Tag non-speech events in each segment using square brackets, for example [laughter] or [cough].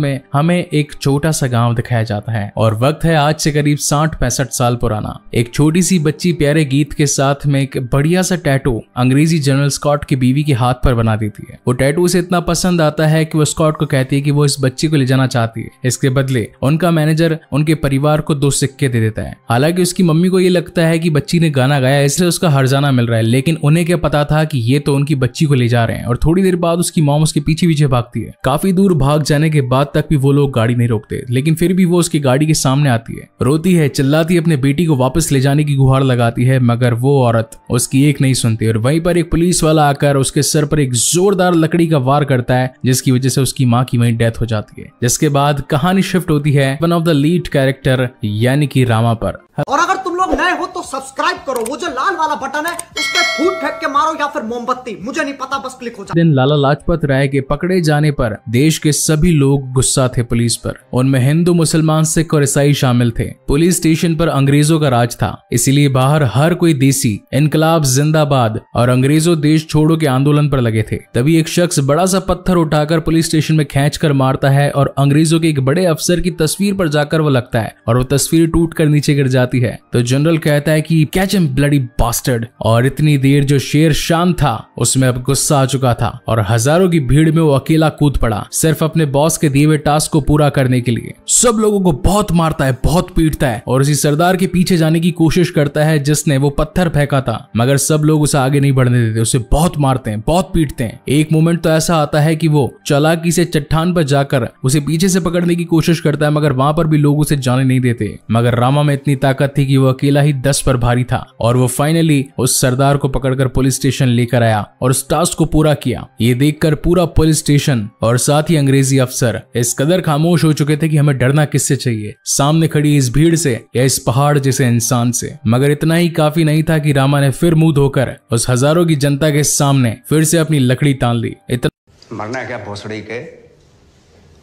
में हमें एक छोटा सा गांव दिखाया जाता है और वक्त है आज से करीब साठ पैंसठ साल पुराना एक छोटी सी बच्ची प्यारे गीत के साथ में एक बढ़िया सा टैटू अंग्रेजी जनरल स्कॉट की बीवी के हाथ पर बना देती है वो टैटू उसे इतना पसंद आता है कि वो स्कॉट को कहती है कि वो इस बच्ची को ले जाना चाहती है इसके बदले उनका मैनेजर उनके परिवार को दो सिक्के दे देता है हालांकि उसकी मम्मी को ये लगता है कि बच्ची ने गाना गाया इसलिए उसका हर्जाना मिल रहा है लेकिन उन्हें क्या पता था कि ये तो उनकी बच्ची को ले जा रहे हैं और थोड़ी देर बाद उसकी मॉम उसके पीछे पीछे भागती है काफी दूर भाग जाने के बाद रात तक भी वो लोग गाड़ी नहीं रोकते लेकिन फिर भी वो उसकी गाड़ी के सामने आती है रोती है चिल्लाती अपने बेटी को वापस ले जाने की गुहार लगाती है मगर वो औरत उसकी एक नहीं सुनती और वहीं पर एक पुलिस वाला आकर उसके सर पर एक जोरदार लकड़ी का वार करता है जिसकी वजह से उसकी माँ की वहीं डेथ हो जाती है जिसके बाद कहानी शिफ्ट होती है one of the lead character यानी कि रामा पर और अगर तुम लोग नए हो तो सब्सक्राइब करो वो जो लाल वाला बटन है उस पर फूट फेंक के मारो या फिर मोमबत्ती मुझे नहीं पता बस क्लिक हो जाए दिन लाला लाजपत राय के पकड़े जाने पर देश के सभी लोग गुस्सा थे पुलिस पर उनमें हिंदू मुसलमान सिख और ईसाई शामिल थे पुलिस स्टेशन पर अंग्रेजों का राज था इसीलिए बाहर हर कोई देसी इनकलाब जिंदाबाद और अंग्रेजों देश छोड़ो के आंदोलन पर लगे थे तभी एक शख्स बड़ा सा पत्थर उठाकर पुलिस स्टेशन में खेच कर मारता है और अंग्रेजों के एक बड़े अफसर की तस्वीर पर जाकर वो लगता है और वो तस्वीर टूट कर नीचे गिर जाती है तो जनरल कहता है की कैच एम ब्लडी बास्टर्ड और इतनी देर जो शेर शाम था उसमें अब गुस्सा आ चुका था और हजारों की भीड़ में वो अकेला कूद पड़ा सिर्फ अपने बॉस के दिए दिए हुए टास्क को पूरा करने के लिए सब लोगों को बहुत मारता है बहुत पीटता है और उसी सरदार के पीछे जाने की कोशिश करता है जिसने वो पत्थर फेंका था मगर सब लोग उसे आगे नहीं बढ़ने देते उसे बहुत मारते हैं बहुत पीटते हैं एक मोमेंट तो ऐसा आता है कि वो चलाकी से चट्टान पर जाकर उसे पीछे से पकड़ने की कोशिश करता है मगर वहां पर भी लोग उसे जाने नहीं देते मगर रामा में इतनी ताकत थी कि वो अकेला ही दस पर भारी था और वो फाइनली उस सरदार को पकड़कर पुलिस स्टेशन लेकर आया और उस टास्क को पूरा किया ये देखकर पूरा पुलिस स्टेशन और साथ ही अंग्रेजी अफसर इस कदर खामोश हो चुके थे कि हमें डरना किससे चाहिए सामने खड़ी इस भीड़ से या इस पहाड़ जैसे इंसान से मगर इतना ही काफी नहीं था कि रामा ने फिर मुंह धोकर उस हजारों की जनता के सामने फिर से अपनी लकड़ी तान ली इतना मरना क्या भोसड़ी के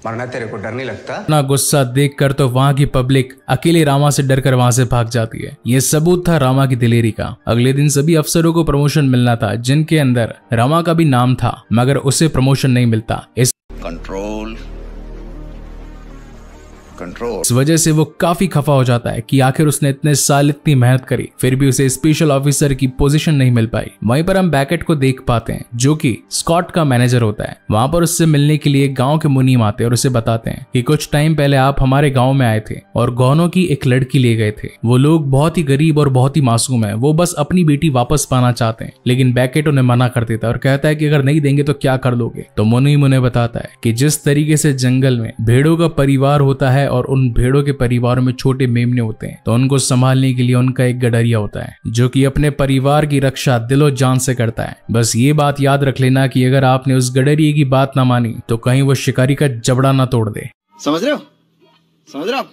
मरना तेरे को डर नहीं लगता गुस्सा देख कर तो वहाँ की पब्लिक अकेले रामा से डर कर वहाँ से भाग जाती है ये सबूत था रामा की दिलेरी का अगले दिन सभी अफसरों को प्रमोशन मिलना था जिनके अंदर रामा का भी नाम था मगर उसे प्रमोशन नहीं मिलता इस कंट्रोल इस वजह से वो काफी खफा हो जाता है कि आखिर उसने इतने साल इतनी मेहनत करी फिर भी उसे स्पेशल ऑफिसर की पोजीशन नहीं मिल पाई वहीं पर हम बैकेट को देख पाते हैं जो कि स्कॉट का मैनेजर होता है वहां पर उससे मिलने के लिए गांव के मुनीम आते हैं और उसे बताते हैं कि कुछ टाइम पहले आप हमारे गाँव में आए थे और गौनों की एक लड़की ले गए थे वो लोग बहुत ही गरीब और बहुत ही मासूम है वो बस अपनी बेटी वापस पाना चाहते हैं लेकिन बैकेट उन्हें मना कर देता है और कहता है कि अगर नहीं देंगे तो क्या कर लोगे तो मुनीम उन्हें बताता है कि जिस तरीके से जंगल में भेड़ों का परिवार होता है और उन भेड़ों के परिवारों में छोटे मेमने होते हैं तो उनको संभालने के लिए उनका एक गडरिया होता है जो कि अपने परिवार की रक्षा दिलो जान से करता है बस ये बात याद रख लेना की अगर आपने उस गडरिए की बात ना मानी तो कहीं वो शिकारी का जबड़ा ना तोड़ दे समझ रहे हो समझ रहे हो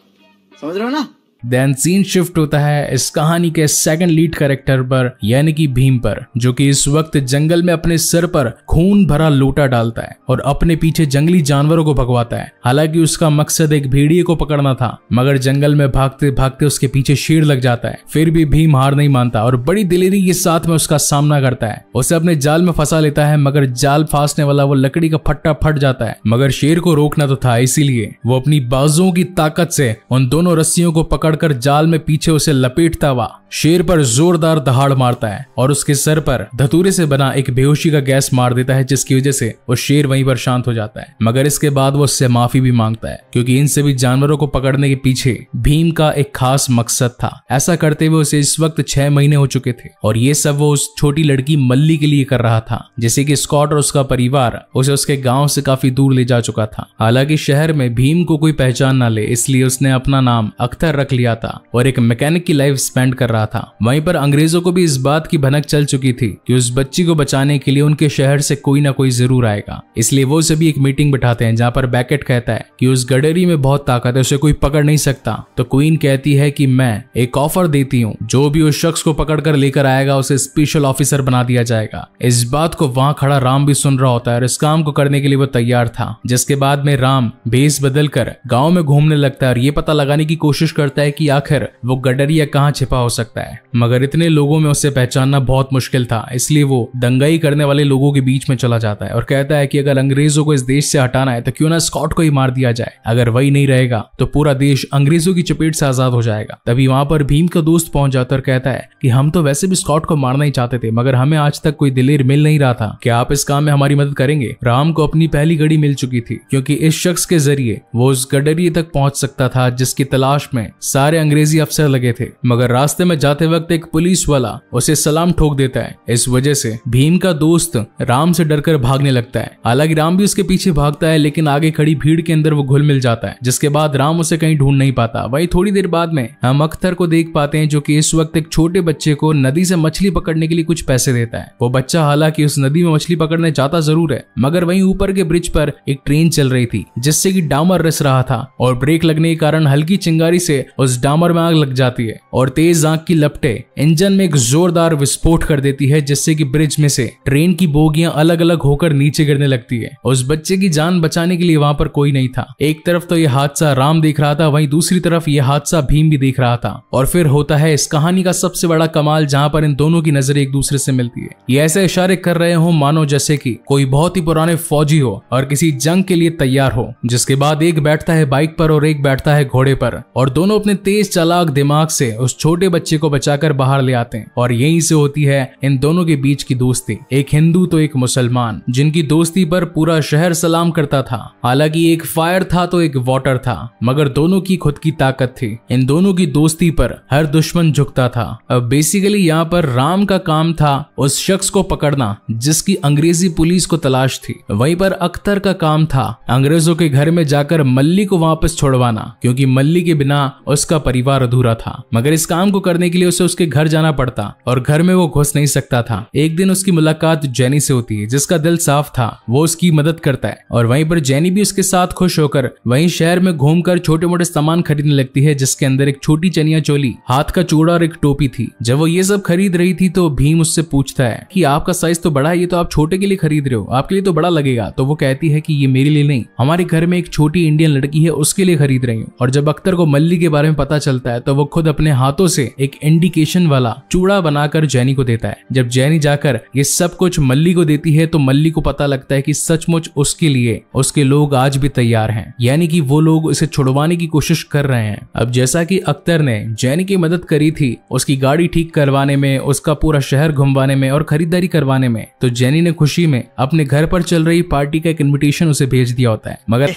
समझ रहे हो ना देन सीन शिफ्ट होता है इस कहानी के सेकंड लीड कैरेक्टर पर यानी कि भीम पर जो कि इस वक्त जंगल में अपने सिर पर खून भरा लोटा डालता है और अपने पीछे जंगली जानवरों को भगवाता है हालांकि उसका मकसद एक भेड़िए को पकड़ना था मगर जंगल में भागते भागते उसके पीछे शेर लग जाता है फिर भी भीम हार नहीं मानता और बड़ी दिलेरी के साथ में उसका सामना करता है उसे अपने जाल में फंसा लेता है मगर जाल फांसने वाला वो लकड़ी का फट्टा फट जाता है मगर शेर को रोकना तो था इसीलिए वो अपनी बाजुओं की ताकत से उन दोनों रस्सियों को पकड़ पकड़कर जाल में पीछे उसे लपेटता हुआ शेर पर जोरदार दहाड़ मारता है और उसके सर पर धतूरे से बना एक बेहोशी का गैस मार देता है जिसकी वजह से वो शेर वहीं पर शांत हो जाता है मगर इसके बाद वो उससे माफी भी मांगता है क्योंकि इन सभी जानवरों को पकड़ने के पीछे भीम का एक खास मकसद था ऐसा करते हुए उसे इस वक्त छह महीने हो चुके थे और ये सब वो उस छोटी लड़की मल्ली के लिए कर रहा था जैसे की स्कॉट और उसका परिवार उसे उसके गाँव से काफी दूर ले जा चुका था हालांकि शहर में भीम को कोई पहचान न ले इसलिए उसने अपना नाम अख्तर रख लिया लिया था और एक मैकेनिक की लाइफ स्पेंड कर रहा था वहीं पर अंग्रेजों को भी इस बात की भनक चल चुकी थी कि उस बच्ची को बचाने के लिए उनके शहर से कोई ना कोई जरूर आएगा इसलिए वो सभी एक मीटिंग बैठाते हैं जहाँ पर बैकेट कहता है कि उस गडरी में बहुत ताकत है उसे कोई पकड़ नहीं सकता तो क्वीन कहती है कि मैं एक ऑफर देती हूँ जो भी उस शख्स को पकड़ कर लेकर आएगा उसे स्पेशल ऑफिसर बना दिया जाएगा इस बात को वहाँ खड़ा राम भी सुन रहा होता है और इस काम को करने के लिए वो तैयार था जिसके बाद में राम भेस बदल कर गाँव में घूमने लगता है और ये पता लगाने की कोशिश करता है है कि आखिर वो गडर या कहाँ छिपा हो सकता है मगर इतने लोगों में उसे पहचानना बहुत मुश्किल था इसलिए वो दंगाई करने वाले लोगों के बीच में चला जाता है और कहता है कि अगर अंग्रेजों को इस देश से हटाना है तो क्यों ना स्कॉट को ही मार दिया जाए अगर वही नहीं रहेगा तो पूरा देश अंग्रेजों की चपेट से आजाद हो जाएगा तभी वहां पर भीम का दोस्त पहुंच जाता और कहता है कि हम तो वैसे भी स्कॉट को मारना ही चाहते थे मगर हमें आज तक कोई दिलेर मिल नहीं रहा था क्या आप इस काम में हमारी मदद करेंगे राम को अपनी पहली गड़ी मिल चुकी थी क्योंकि इस शख्स के जरिए वो उस गडरिए तक पहुंच सकता था जिसकी तलाश में सारे अंग्रेजी अफसर लगे थे मगर रास्ते में जाते वक्त एक पुलिस वाला उसे सलाम ठोक देता है इस वजह से भीम का दोस्त राम से डरकर भागने लगता है हालांकि राम भी उसके पीछे भागता है लेकिन आगे खड़ी भीड़ के अंदर वो घुल मिल जाता है जिसके बाद राम उसे कहीं ढूंढ नहीं पाता वही थोड़ी देर बाद में हम अख्तर को देख पाते हैं जो कि इस वक्त एक छोटे बच्चे को नदी से मछली पकड़ने के लिए कुछ पैसे देता है वो बच्चा हालांकि उस नदी में मछली पकड़ने जाता जरूर है मगर वहीं ऊपर के ब्रिज पर एक ट्रेन चल रही थी जिससे कि डामर रस रहा था और ब्रेक लगने के कारण हल्की चिंगारी से उस उस डामर में आग लग जाती है और तेज आग की लपटे इंजन में एक जोरदार विस्फोट कर देती है जिससे कि ब्रिज में से ट्रेन की बोगियां अलग अलग होकर नीचे गिरने लगती है उस बच्चे की जान बचाने के लिए वहां पर कोई नहीं था एक तरफ तो यह हादसा राम देख रहा था वहीं दूसरी तरफ यह हादसा भीम भी देख रहा था और फिर होता है इस कहानी का सबसे बड़ा कमाल जहां पर इन दोनों की नजर एक दूसरे से मिलती है ये ऐसे इशारे कर रहे हो मानो जैसे की कोई बहुत ही पुराने फौजी हो और किसी जंग के लिए तैयार हो जिसके बाद एक बैठता है बाइक पर और एक बैठता है घोड़े पर और दोनों अपने अपने तेज चालाक दिमाग से उस छोटे बच्चे को बचाकर बाहर ले आते हैं और यहीं से होती है इन दोनों के बीच की दोस्ती एक हिंदू तो एक मुसलमान जिनकी दोस्ती पर पूरा शहर सलाम करता था हालांकि एक फायर था तो एक वाटर था मगर दोनों की खुद की ताकत थी इन दोनों की दोस्ती पर हर दुश्मन झुकता था अब बेसिकली यहाँ पर राम का काम था उस शख्स को पकड़ना जिसकी अंग्रेजी पुलिस को तलाश थी वहीं पर अख्तर का काम था अंग्रेजों के घर में जाकर मल्ली को वापस छोड़वाना क्योंकि मल्ली के बिना उस उसका परिवार अधूरा था मगर इस काम को करने के लिए उसे उसके घर जाना पड़ता और घर में वो घुस नहीं सकता था एक दिन उसकी मुलाकात जैनी से होती है जिसका दिल साफ था वो उसकी मदद करता है और वहीं पर जैनी भी उसके साथ खुश होकर वहीं शहर में घूमकर छोटे मोटे सामान खरीदने लगती है जिसके अंदर एक छोटी चनिया चोली हाथ का चूड़ा और एक टोपी थी जब वो ये सब खरीद रही थी तो भीम उससे पूछता है कि आपका साइज तो बड़ा है ये तो आप छोटे के लिए खरीद रहे हो आपके लिए तो बड़ा लगेगा तो वो कहती है कि ये मेरे लिए नहीं हमारे घर में एक छोटी इंडियन लड़की है उसके लिए खरीद रही हूँ और जब अख्तर को मल्ली के बारे में पता चलता है तो वो खुद अपने हाथों से एक इंडिकेशन वाला चूड़ा बनाकर जैनी को देता है जब जैनी जाकर ये सब कुछ मल्ली को देती है तो मल्ली को पता लगता है कि सचमुच उसके लिए उसके लोग आज भी तैयार हैं यानी कि वो लोग उसे छुड़वाने की कोशिश कर रहे हैं अब जैसा कि अख्तर ने जैनी की मदद करी थी उसकी गाड़ी ठीक करवाने में उसका पूरा शहर घुमवाने में और खरीदारी करवाने में तो जैनी ने खुशी में अपने घर पर चल रही पार्टी का एक इन्विटेशन उसे भेज दिया होता है मगर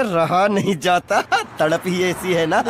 [laughs] रहा नहीं जाता तड़प ही ऐसी है ना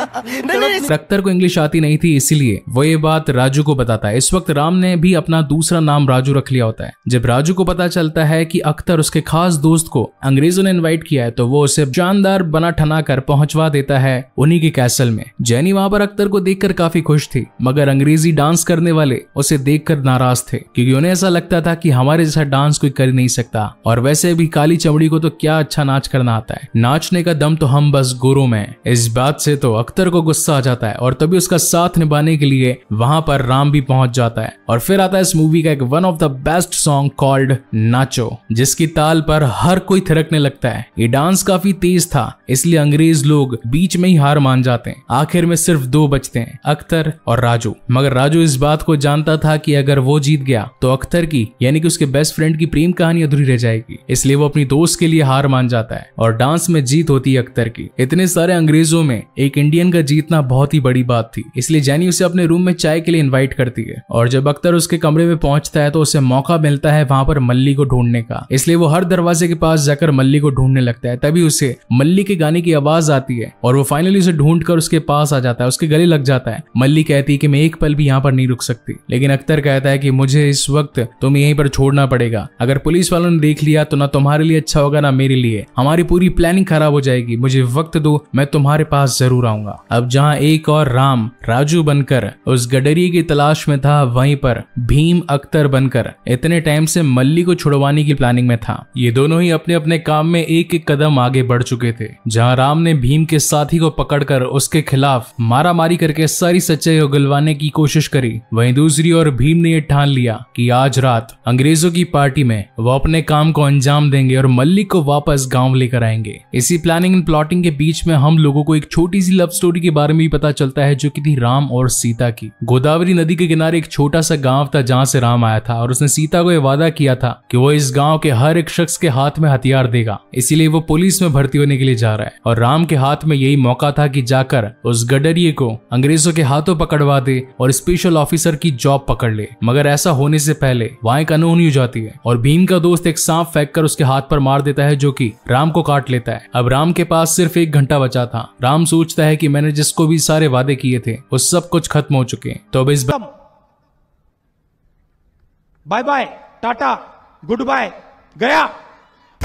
अख्तर को इंग्लिश आती नहीं थी इसीलिए वो ये बात राजू को बताता है इस वक्त राम ने भी अपना दूसरा नाम राजू रख लिया होता है जब राजू को पता चलता है कि अख्तर उसके खास दोस्त को अंग्रेजों ने इनवाइट किया है तो वो उसे जानदार बना ठना कर पहुंचवा देता है उन्हीं के कैसल में जैनी वहां पर अख्तर को देखकर काफी खुश थी मगर अंग्रेजी डांस करने वाले उसे देखकर नाराज थे क्योंकि उन्हें ऐसा लगता था कि हमारे जैसा डांस कोई कर नहीं सकता और वैसे भी काली चमड़ी को तो क्या अच्छा नाच करना आता है नाचने का दम तो हम बस गोरों में इस बात से तो अख्तर को गुस्सा आ जाता है और तभी उसका साथ निभाने के लिए वहां पर राम भी पहुंच जाता है और फिर आता है इस मूवी का एक one of the best song called Naacho जिसकी ताल पर हर कोई थिरकने लगता है ये डांस काफी तेज था इसलिए अंग्रेज लोग बीच में ही हार मान जाते हैं आखिर में सिर्फ दो बचते हैं अख्तर और राजू मगर राजू इस बात को जानता था कि अगर वो जीत गया तो अख्तर की यानी कि उसके बेस्ट फ्रेंड की प्रेम कहानी अधूरी रह जाएगी इसलिए वो अपनी दोस्त के लिए हार मान जाता है और डांस में जीत होती है अख्तर की इतने सारे अंग्रेजों में एक इंडियन का जीतना बहुत ही बड़ी बात थी इसलिए जैनी उसे अपने रूम में चाय के लिए इन्वाइट करती है और जब अख्तर उसके कमरे में पहुंचता है तो उसे मौका मिलता है वहां पर मल्ली को ढूंढने का इसलिए वो हर दरवाजे के पास जाकर मल्ली को ढूंढने लगता है तभी उसे मल्ली के गाने की आवाज आती है और वो फाइनली उसे ढूंढ कर उसके पास आ जाता है उसके गले लग जाता है मल्ली कहती है कि मैं एक पल भी यहाँ पर नहीं रुक सकती लेकिन अख्तर कहता है कि मुझे इस वक्त तुम यहीं पर छोड़ना पड़ेगा अगर पुलिस वालों ने देख लिया तो ना तुम्हारे लिए अच्छा होगा ना मेरे लिए हमारी पूरी प्लानिंग खराब हो जाएगी मुझे वक्त दो मैं तुम्हारे पास जरूर आऊंगा अब जहाँ एक और राम राजू बनकर उस गडरी की तलाश में था वहीं पर भीम अख्तर बनकर इतने टाइम से मल्ली को छुड़वाने की प्लानिंग में था ये दोनों ही अपने अपने काम में एक एक कदम आगे बढ़ चुके थे जहाँ राम ने भीम के साथी को पकड़कर उसके खिलाफ मारा मारी करके सारी सच्चाई उगलवाने की कोशिश करी वहीं दूसरी ओर भीम ने यह ठान लिया कि आज रात अंग्रेजों की पार्टी में वो अपने काम को अंजाम देंगे और मल्लिक को वापस गांव लेकर आएंगे इसी प्लानिंग एंड प्लॉटिंग के बीच में हम लोगों को एक छोटी सी लव स्टोरी की के बारे में भी पता चलता है जो कि थी राम और सीता की गोदावरी नदी के किनारे एक छोटा सा गाँव था जहाँ से राम आया था और उसने सीता को यह वादा किया था कि वो इस गाँव के हर एक शख्स के हाथ में हथियार देगा इसीलिए वो पुलिस में भर्ती होने के लिए जा रहा है और राम के हाथ में यही मौका था कि जाकर उस गडरिए को अंग्रेजों के हाथों पकड़वा दे और स्पेशल ऑफिसर की जॉब पकड़ ले मगर ऐसा होने से पहले वहां एक अनहोनी हो जाती है और भीम का दोस्त एक सांप फेंक कर उसके हाथ पर मार देता है जो की राम को काट लेता है अब राम के पास सिर्फ एक घंटा बचा था राम सोचता है कि मैंने मैंने जिसको भी सारे वादे किए थे वो सब कुछ खत्म हो चुके हैं तो अब इस bye bye tata good bye गया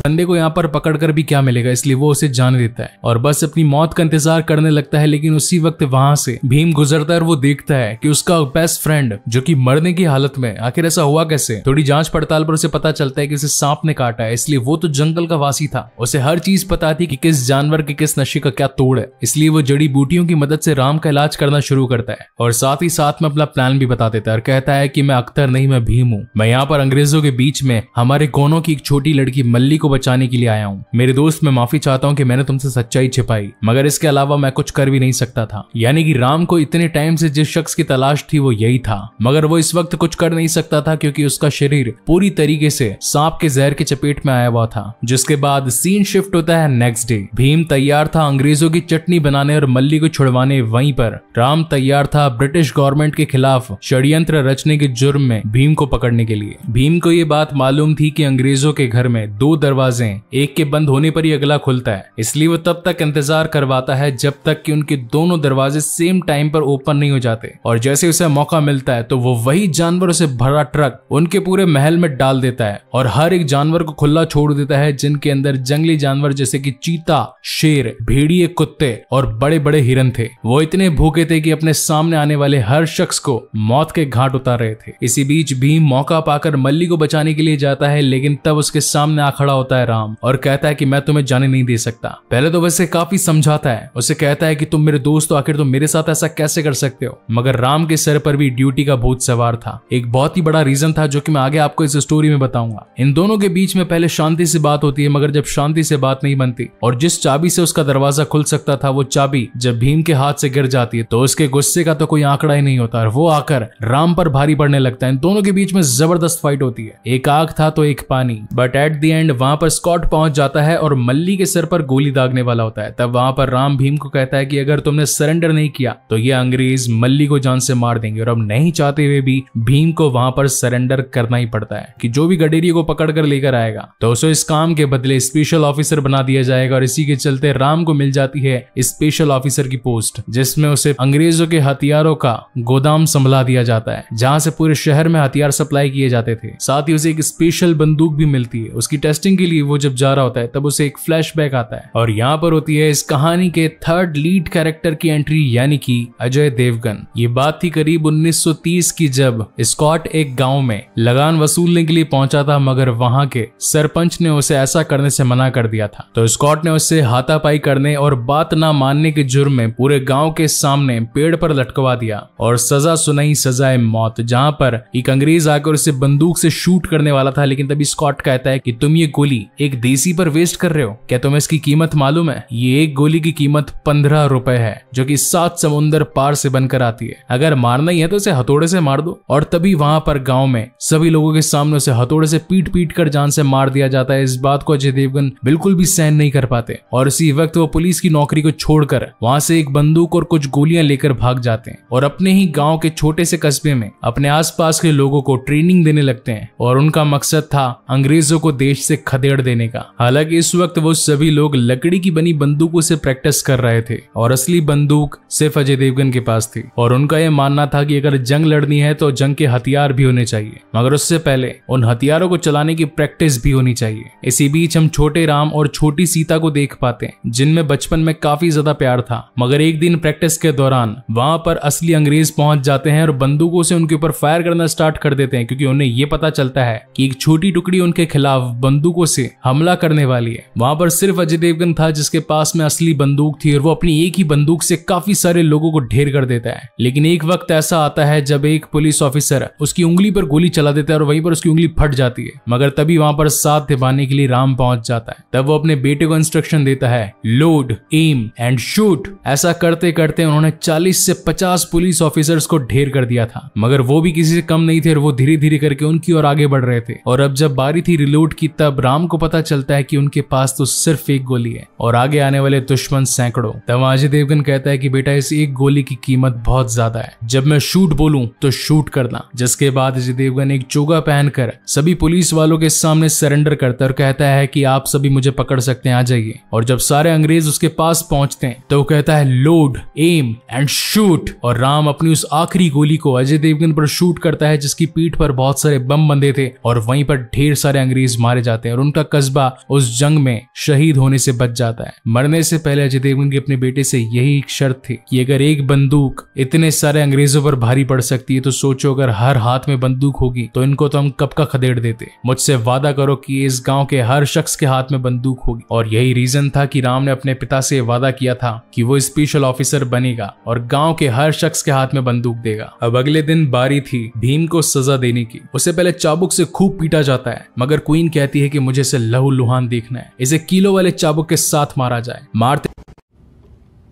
संडे को यहाँ पर पकड़कर भी क्या मिलेगा इसलिए वो उसे जान देता है और बस अपनी मौत का इंतजार करने लगता है लेकिन उसी वक्त वहां से भीम गुजरता है और वो देखता है कि उसका बेस्ट फ्रेंड जो कि मरने की हालत में आखिर ऐसा हुआ कैसे थोड़ी जांच पड़ताल पर उसे पता चलता है कि उसे सांप ने काटा है इसलिए वो तो जंगल का वासी था उसे हर चीज पता थी कि किस जानवर के किस नशे का क्या तोड़ है इसलिए वो जड़ी बूटियों की मदद से राम का इलाज करना शुरू करता है और साथ ही साथ में अपना प्लान भी बता देता है और कहता है कि मैं अख्तर नहीं मैं भीम हूँ मैं यहाँ पर अंग्रेजों के बीच में हमारे गोनों की एक छोटी लड़की मल्ली को बचाने के लिए आया हूँ मेरे दोस्त मैं माफी चाहता हूँ कि मैंने तुमसे सच्चाई छिपाई मगर इसके अलावा मैं कुछ कर भी नहीं सकता था यानी कि राम को इतने टाइम से जिस शख्स की तलाश थी वो यही था मगर वो इस वक्त कुछ कर नहीं सकता था क्योंकि उसका शरीर पूरी तरीके से सांप के जहर के चपेट में आया हुआ था जिसके बाद सीन शिफ्ट होता है नेक्स्ट डे भीम तैयार था अंग्रेजों की चटनी बनाने और मल्ली को छुड़वाने वहीं पर राम तैयार था ब्रिटिश गवर्नमेंट के खिलाफ षड्यंत्र रचने के जुर्म में भीम को पकड़ने के लिए भीम को ये बात मालूम थी कि अंग्रेजों के घर में दो दरवाजे दरवाजे एक के बंद होने पर ही अगला खुलता है इसलिए वो तब तक इंतजार करवाता है जब तक कि उनके दोनों दरवाजे सेम टाइम पर ओपन नहीं हो जाते और जैसे उसे मौका मिलता है तो वो वही जानवर उसे भरा ट्रक उनके पूरे महल में डाल देता है और हर एक जानवर को खुला छोड़ देता है जिनके अंदर जंगली जानवर जैसे की चीता शेर भेड़िए कुत्ते और बड़े बड़े हिरन थे वो इतने भूखे थे कि अपने सामने आने वाले हर शख्स को मौत के घाट उतार रहे थे इसी बीच भीम मौका पाकर मल्ली को बचाने के लिए जाता है लेकिन तब उसके सामने आ खड़ा होता होता है राम और कहता है कि मैं तुम्हें जाने नहीं दे सकता पहले तो वैसे काफी समझाता है उसे कहता है कि तुम मेरे दोस्त हो आखिर तुम मेरे साथ ऐसा कैसे कर सकते हो मगर राम के सर पर भी ड्यूटी का भूत सवार था एक बहुत ही बड़ा रीजन था जो की मैं आगे आपको इस स्टोरी में बताऊंगा इन दोनों के बीच में पहले शांति से बात होती है मगर जब शांति से बात नहीं बनती और जिस चाबी से उसका दरवाजा खुल सकता था वो चाबी जब भीम के हाथ से गिर जाती है तो उसके गुस्से का तो कोई आंकड़ा ही नहीं होता और वो आकर राम पर भारी पड़ने लगता है इन दोनों के बीच में जबरदस्त फाइट होती है एक आग था तो एक पानी बट एट दी एंड वहां वहां पर स्कॉट पहुंच जाता है और मल्ली के सर पर गोली दागने वाला होता है तब वहां पर राम भीम को कहता है कि अगर तुमने सरेंडर नहीं किया तो ये अंग्रेज मल्ली को जान से मार देंगे और अब नहीं चाहते हुए भी भीम को वहां पर सरेंडर करना ही पड़ता है कि जो भी गडेरी को कर लेकर आएगा तो उसे इस काम के बदले स्पेशल ऑफिसर बना दिया जाएगा और इसी के चलते राम को मिल जाती है स्पेशल ऑफिसर की पोस्ट जिसमें उसे अंग्रेजों के हथियारों का गोदाम संभला दिया जाता है जहां से पूरे शहर में हथियार सप्लाई किए जाते थे साथ ही उसे एक स्पेशल बंदूक भी मिलती है उसकी टेस्टिंग की के लिए वो जब जा रहा होता है तब उसे एक फ्लैशबैक आता है और यहाँ पर होती है इस कहानी के थर्ड लीड कैरेक्टर की एंट्री यानी कि अजय देवगन ये बात थी करीब 1930 की जब स्कॉट एक गांव में लगान वसूलने के लिए पहुंचा था मगर वहां के सरपंच ने उसे ऐसा करने से मना कर दिया था तो स्कॉट ने उससे हाथापाई करने और बात ना मानने के जुर्म में पूरे गांव के सामने पेड़ पर लटकवा दिया और सजा सुनाई सजाए मौत जहां पर एक अंग्रेज आकर उसे बंदूक से शूट करने वाला था लेकिन तभी स्कॉट कहता है कि तुम ये गोली गोली एक देसी पर वेस्ट कर रहे हो क्या तुम्हें इसकी कीमत मालूम है ये एक गोली की कीमत पंद्रह रुपए है जो की सात समुन्दर पार से बनकर आती है अगर मारना ही है तो इसे हथौड़े से मार दो और तभी वहां पर गाँव में सभी लोगों के सामने उसे हथौड़े से पीट पीट कर जान से मार दिया जाता है इस बात को अजय देवगन बिल्कुल भी सहन नहीं कर पाते और इसी वक्त वो पुलिस की नौकरी को छोड़कर वहां से एक बंदूक और कुछ गोलियां लेकर भाग जाते हैं और अपने ही गांव के छोटे से कस्बे में अपने आसपास के लोगों को ट्रेनिंग देने लगते हैं और उनका मकसद था अंग्रेजों को देश से खदेड़ हथेड़ देने का हालांकि इस वक्त वो सभी लोग लकड़ी की बनी बंदूकों से प्रैक्टिस कर रहे थे और असली बंदूक सिर्फ अजय देवगन के पास थी और उनका यह मानना था कि अगर जंग लड़नी है तो जंग के हथियार भी होने चाहिए मगर उससे पहले उन हथियारों को चलाने की प्रैक्टिस भी होनी चाहिए इसी बीच हम छोटे राम और छोटी सीता को देख पाते हैं जिनमें बचपन में काफी ज्यादा प्यार था मगर एक दिन प्रैक्टिस के दौरान वहां पर असली अंग्रेज पहुंच जाते हैं और बंदूकों से उनके ऊपर फायर करना स्टार्ट कर देते हैं क्योंकि उन्हें ये पता चलता है कि एक छोटी टुकड़ी उनके खिलाफ बंदूकों से हमला करने वाली है वहां पर सिर्फ अजय देवगन था जिसके पास में असली बंदूक थी और वो अपनी एक ही बंदूक से काफी सारे लोगों को ढेर कर देता है लेकिन एक वक्त ऐसा आता है जब एक पुलिस ऑफिसर उसकी उंगली पर गोली चला देता है और वहीं पर उसकी उंगली फट जाती है मगर तभी वहां पर साथ निभाने के लिए राम पहुंच जाता है तब वो अपने बेटे को इंस्ट्रक्शन देता है लोड एम एंड शूट ऐसा करते करते उन्होंने चालीस से पचास पुलिस ऑफिसर्स को ढेर कर दिया था मगर वो भी किसी से कम नहीं थे और वो धीरे धीरे करके उनकी ओर आगे बढ़ रहे थे और अब जब बारी थी रिलोड की तब राम को पता चलता है कि उनके पास तो सिर्फ एक गोली है और आगे आने वाले दुश्मन सैकड़ों तब अजय देवगन कहता है कि बेटा इस एक गोली की कीमत बहुत ज्यादा है जब मैं शूट बोलू तो शूट करना जिसके बाद अजय देवगन एक चोगा पहनकर सभी पुलिस वालों के सामने सरेंडर करता है और कहता है कि आप सभी मुझे पकड़ सकते हैं आ जाइए और जब सारे अंग्रेज उसके पास पहुंचते हैं तो वो कहता है लोड एम एंड शूट और राम अपनी उस आखिरी गोली को अजय देवगन पर शूट करता है जिसकी पीठ पर बहुत सारे बम बंधे थे और वहीं पर ढेर सारे अंग्रेज मारे जाते हैं और उनका कस्बा उस जंग में शहीद होने से बच जाता है मरने से पहले अजय देवगन के अपने बेटे से यही शर्त थी कि अगर एक बंदूक इतने सारे अंग्रेजों पर भारी पड़ सकती है तो सोचो अगर हर हाथ में बंदूक होगी तो इनको तो हम कब का खदेड़ देते मुझसे वादा करो कि इस गांव के हर शख्स के हाथ में बंदूक होगी और यही रीजन था कि राम ने अपने पिता से वादा किया था कि वो स्पेशल ऑफिसर बनेगा और गांव के हर शख्स के हाथ में बंदूक देगा अब अगले दिन बारी थी भीम को सजा देने की उसे पहले चाबुक से खूब पीटा जाता है मगर क्वीन कहती है कि मुझे मुझे इसे लहू लुहान देखना है इसे कीलो वाले चाबुक के साथ मारा जाए मारते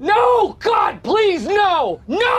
No! God, please, no! No!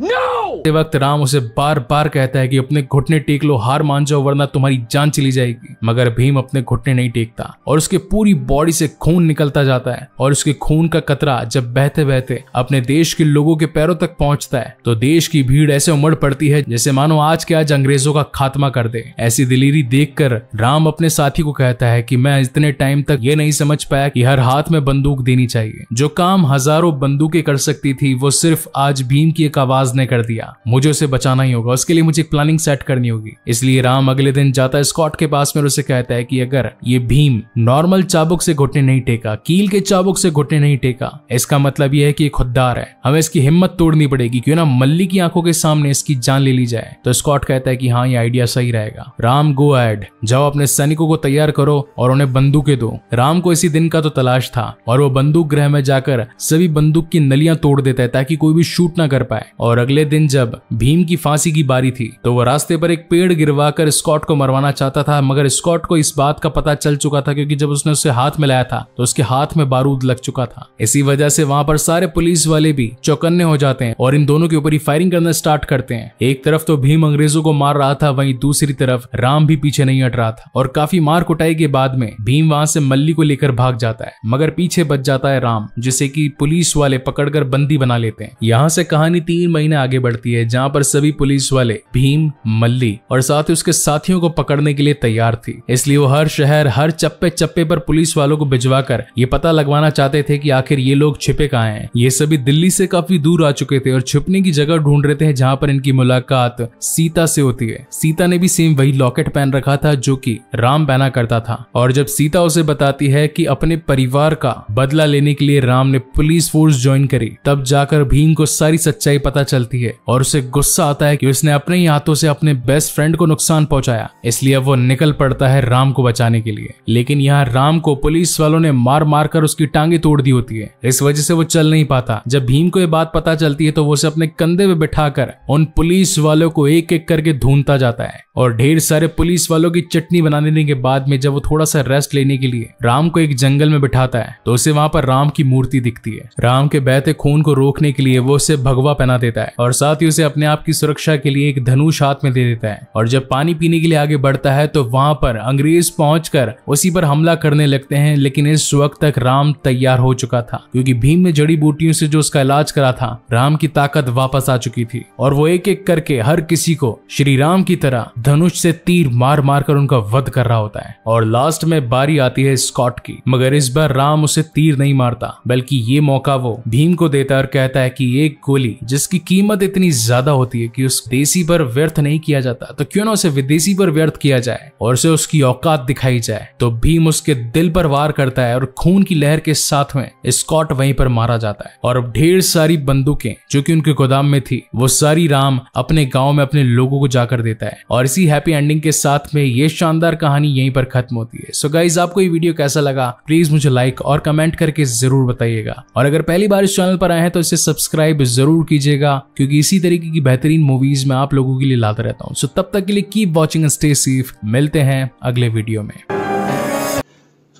no! वक्त राम उसे बार बार कहता है कि अपने घुटने टेक लो हार मान जाओ वरना तुम्हारी जान चली जाएगी मगर भीम अपने घुटने नहीं टेकता और उसके पूरी बॉडी से खून निकलता जाता है और उसके खून का कतरा जब बहते बहते अपने देश के लोगों के पैरों तक पहुंचता है तो देश की भीड़ ऐसे उमड़ पड़ती है जैसे मानो आज के आज अंग्रेजों का खात्मा कर दे ऐसी दिलीरी देख कर राम अपने साथी को कहता है की मैं इतने टाइम तक ये नहीं समझ पाया की हर हाथ में बंदूक देनी चाहिए जो काम हजारों बंदूकें कर सकती थी वो सिर्फ आज भीम की एक आवाज राज ने कर दिया मुझे उसे बचाना ही होगा उसके लिए मुझे एक प्लानिंग सेट करनी होगी इसलिए राम अगले दिन जाता है स्कॉट के पास में उसे कहता है कि अगर ये भीम नॉर्मल चाबुक से घुटने नहीं टेका कील के चाबुक से घुटने नहीं टेका इसका मतलब यह है कि खुददार है हमें इसकी हिम्मत तोड़नी पड़ेगी क्यों ना मल्ली की आंखों के सामने इसकी जान ले ली जाए तो स्कॉट कहता है कि हाँ ये आइडिया सही रहेगा राम गो एड जाओ अपने सैनिकों को तैयार करो और उन्हें बंदूकें दो राम को इसी दिन का तो तलाश था और वो बंदूक ग्रह में जाकर सभी बंदूक की नलियां तोड़ देता है ताकि कोई भी शूट ना कर पाए और और अगले दिन जब भीम की फांसी की बारी थी तो वह रास्ते पर एक पेड़ गिरवाकर स्कॉट को मरवाना चाहता था मगर स्कॉट को इस बात का पता चल चुका था क्योंकि जब उसने उसे हाथ में लाया था तो उसके हाथ में बारूद लग चुका था इसी वजह से वहां पर सारे पुलिस वाले भी चौकन्ने हो जाते हैं और इन दोनों के ऊपर ही फायरिंग करना स्टार्ट करते हैं एक तरफ तो भीम अंग्रेजों को मार रहा था वहीं दूसरी तरफ राम भी पीछे नहीं हट रहा था और काफी मार कुटाई के बाद में भीम वहां से मल्ली को लेकर भाग जाता है मगर पीछे बच जाता है राम जिसे की पुलिस वाले पकड़कर बंदी बना लेते हैं यहाँ से कहानी तीन महीने आगे बढ़ती है जहाँ पर सभी पुलिस वाले भीम मल्ली और साथ ही उसके साथियों को पकड़ने के लिए तैयार थी इसलिए वो हर शहर हर चप्पे चप्पे पर पुलिस वालों को भिजवा कर ये पता लगवाना चाहते थे कि आखिर ये लोग छिपे कहा हैं ये सभी दिल्ली से काफी दूर आ चुके थे और छिपने की जगह ढूंढ रहे थे जहाँ पर इनकी मुलाकात सीता से होती है सीता ने भी सेम वही लॉकेट पहन रखा था जो की राम पहना करता था और जब सीता उसे बताती है की अपने परिवार का बदला लेने के लिए राम ने पुलिस फोर्स ज्वाइन करी तब जाकर भीम को सारी सच्चाई पता चलती है और उसे गुस्सा आता है कि उसने अपने ही हाथों से अपने बेस्ट फ्रेंड को नुकसान पहुंचाया इसलिए वो निकल पड़ता है राम को बचाने के लिए लेकिन यहाँ राम को पुलिस वालों ने मार मार कर उसकी टांगे तोड़ दी होती है इस वजह से वो चल नहीं पाता जब भीम को ये बात पता चलती है तो वो उसे अपने कंधे बैठा कर उन पुलिस वालों को एक एक करके ढूंढता जाता है और ढेर सारे पुलिस वालों की चटनी बना देने के बाद में जब वो थोड़ा सा रेस्ट लेने के लिए राम को एक जंगल में बिठाता है तो उसे वहां पर राम की मूर्ति दिखती है राम के बहते खून को रोकने के लिए वो उसे भगवा पहना देता है देता है और साथ ही उसे अपने आप की सुरक्षा के लिए एक धनुष हाथ में दे देता है और जब पानी पीने के लिए आगे बढ़ता है तो वहां पर अंग्रेज पहुंचकर उसी पर हमला करने लगते हैं लेकिन इस वक्त तक राम तैयार हो चुका था क्योंकि भीम ने जड़ी बूटियों से जो उसका इलाज करा था राम की ताकत वापस आ चुकी थी और वो एक एक करके हर किसी को श्री राम की तरह धनुष से तीर मार मार कर उनका वध कर रहा होता है और लास्ट में बारी आती है स्कॉट की मगर इस बार राम उसे तीर नहीं मारता बल्कि ये मौका वो भीम को देता और कहता है कि एक गोली जिसकी कीमत इतनी ज्यादा होती है कि उस देसी पर व्यर्थ नहीं किया जाता तो क्यों ना उसे विदेशी पर व्यर्थ किया जाए और उसे उसकी औकात दिखाई जाए तो भीम उसके दिल पर वार करता है और खून की लहर के साथ में स्कॉट वहीं पर मारा जाता है और ढेर सारी बंदूकें जो कि उनके गोदाम में थी वो सारी राम अपने गांव में अपने लोगों को जाकर देता है और इसी हैप्पी एंडिंग के साथ में ये शानदार कहानी यहीं पर खत्म होती है सो गाइज आपको ये वीडियो कैसा लगा प्लीज मुझे लाइक और कमेंट करके जरूर बताइएगा और अगर पहली बार इस चैनल पर आए हैं तो इसे सब्सक्राइब जरूर कीजिएगा क्योंकि इसी तरीके की बेहतरीन मूवीज मैं आप लोगों के लिए लाता रहता हूँ सो तब तक के लिए कीप वॉचिंग स्टे सेफ मिलते हैं अगले वीडियो में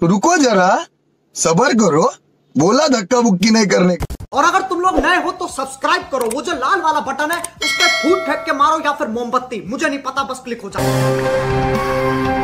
रुको जरा सबर करो बोला धक्का बुक्की नहीं करने का और अगर तुम लोग नए हो तो सब्सक्राइब करो वो जो लाल वाला बटन है उस पर फूट फेंक के मारो या फिर मोमबत्ती मुझे नहीं पता बस क्लिक हो जाए